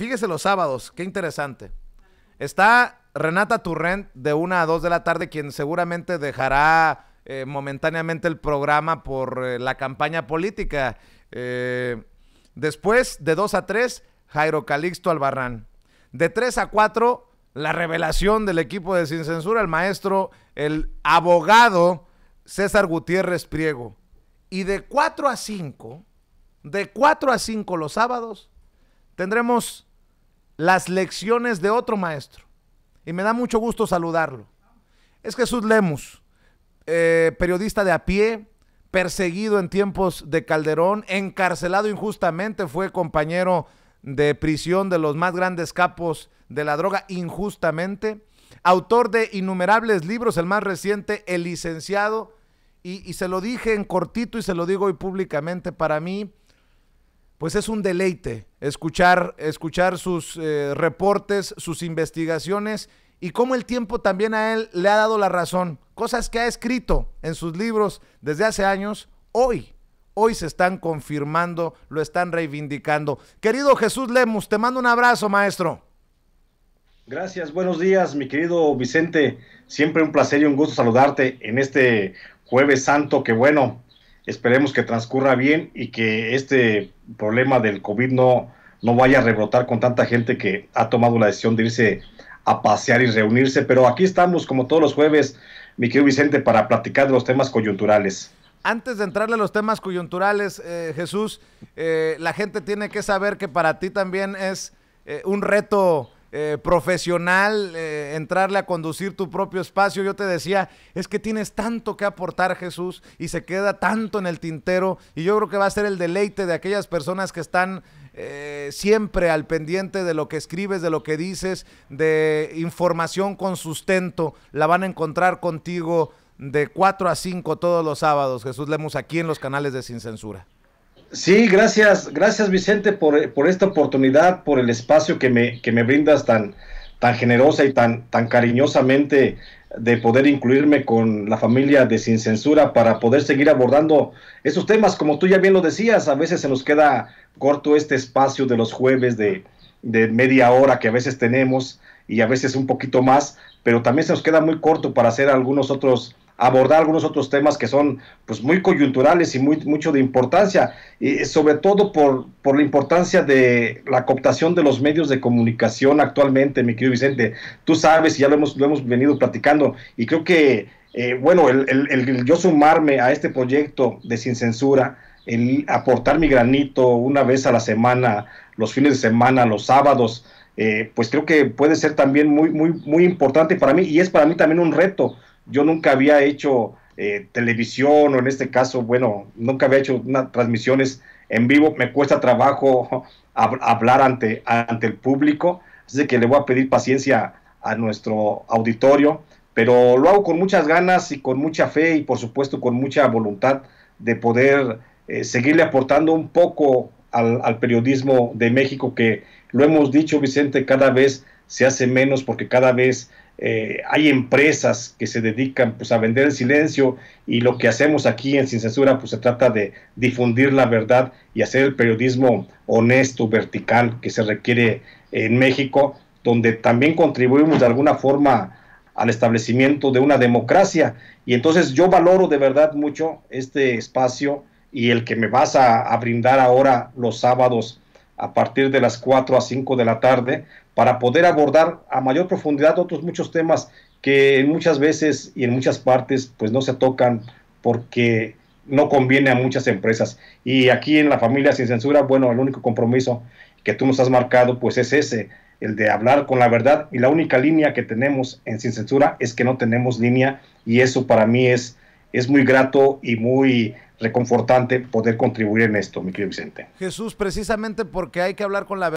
fíjese los sábados, qué interesante. Está Renata Turrent de 1 a 2 de la tarde, quien seguramente dejará eh, momentáneamente el programa por eh, la campaña política. Eh, después, de 2 a 3, Jairo Calixto Albarrán. De 3 a 4, la revelación del equipo de Sin Censura, el maestro, el abogado César Gutiérrez Priego. Y de 4 a 5, de 4 a 5 los sábados, tendremos las lecciones de otro maestro. Y me da mucho gusto saludarlo. Es Jesús Lemus, eh, periodista de a pie, perseguido en tiempos de Calderón, encarcelado injustamente, fue compañero de prisión de los más grandes capos de la droga injustamente, autor de innumerables libros, el más reciente, El licenciado, y, y se lo dije en cortito y se lo digo hoy públicamente, para mí pues es un deleite escuchar, escuchar sus eh, reportes, sus investigaciones y cómo el tiempo también a él le ha dado la razón. Cosas que ha escrito en sus libros desde hace años, hoy, hoy se están confirmando, lo están reivindicando. Querido Jesús Lemus, te mando un abrazo, maestro. Gracias, buenos días, mi querido Vicente. Siempre un placer y un gusto saludarte en este jueves santo, que bueno, Esperemos que transcurra bien y que este problema del COVID no, no vaya a rebrotar con tanta gente que ha tomado la decisión de irse a pasear y reunirse. Pero aquí estamos, como todos los jueves, mi querido Vicente, para platicar de los temas coyunturales. Antes de entrarle a los temas coyunturales, eh, Jesús, eh, la gente tiene que saber que para ti también es eh, un reto eh, profesional, eh, entrarle a conducir tu propio espacio. Yo te decía, es que tienes tanto que aportar Jesús y se queda tanto en el tintero y yo creo que va a ser el deleite de aquellas personas que están eh, siempre al pendiente de lo que escribes, de lo que dices, de información con sustento. La van a encontrar contigo de 4 a 5 todos los sábados, Jesús Lemos aquí en los canales de Sin Censura. Sí, gracias, gracias Vicente por, esta oportunidad, por el espacio que me, me brindas tan, tan generosa y tan, tan cariñosamente de poder incluirme con la familia de Sin Censura para poder seguir abordando esos temas. Como tú ya bien lo decías, a veces se nos queda corto este espacio de los jueves de media hora que a veces tenemos y a veces un poquito más, pero también se nos queda muy corto para hacer algunos otros abordar algunos otros temas que son pues muy coyunturales y muy mucho de importancia, y sobre todo por, por la importancia de la cooptación de los medios de comunicación actualmente, mi querido Vicente. Tú sabes, y ya lo hemos, hemos venido platicando, y creo que, eh, bueno, el, yo sumarme a este proyecto de Sin Censura, el aportar mi granito una vez a la semana, los fines de semana, los sábados, eh, pues creo que puede ser también muy, muy, muy importante para mí y es para mí también un reto, yo nunca había hecho eh, televisión o en este caso, bueno, nunca había hecho transmisiones en vivo, me cuesta trabajo hablar ante, ante el público, así que le voy a pedir paciencia a nuestro auditorio, pero lo hago con muchas ganas y con mucha fe y por supuesto con mucha voluntad de poder eh, seguirle aportando un poco al, periodismo de México que lo hemos dicho Vicente, cada vez se hace menos porque cada vez eh, hay empresas que se dedican pues, a vender el silencio y lo que hacemos aquí en Sin Censura pues, se trata de difundir la verdad y hacer el periodismo honesto, vertical que se requiere en México, donde también contribuimos de alguna forma al establecimiento de una democracia. Y entonces yo valoro de verdad mucho este espacio y el que me vas a, a brindar ahora los sábados a partir de las 4 a 5 de la tarde para poder abordar a mayor profundidad otros muchos temas que en muchas veces y en muchas partes pues no se tocan porque no conviene a muchas empresas. Y aquí en la familia sin censura, bueno, el único compromiso que tú nos has marcado pues es ese, el de hablar con la verdad y la única línea que tenemos en sin censura es que no tenemos línea y eso para mí es, es muy grato y muy reconfortante poder contribuir en esto, mi querido Vicente. Jesús, precisamente porque hay que hablar con la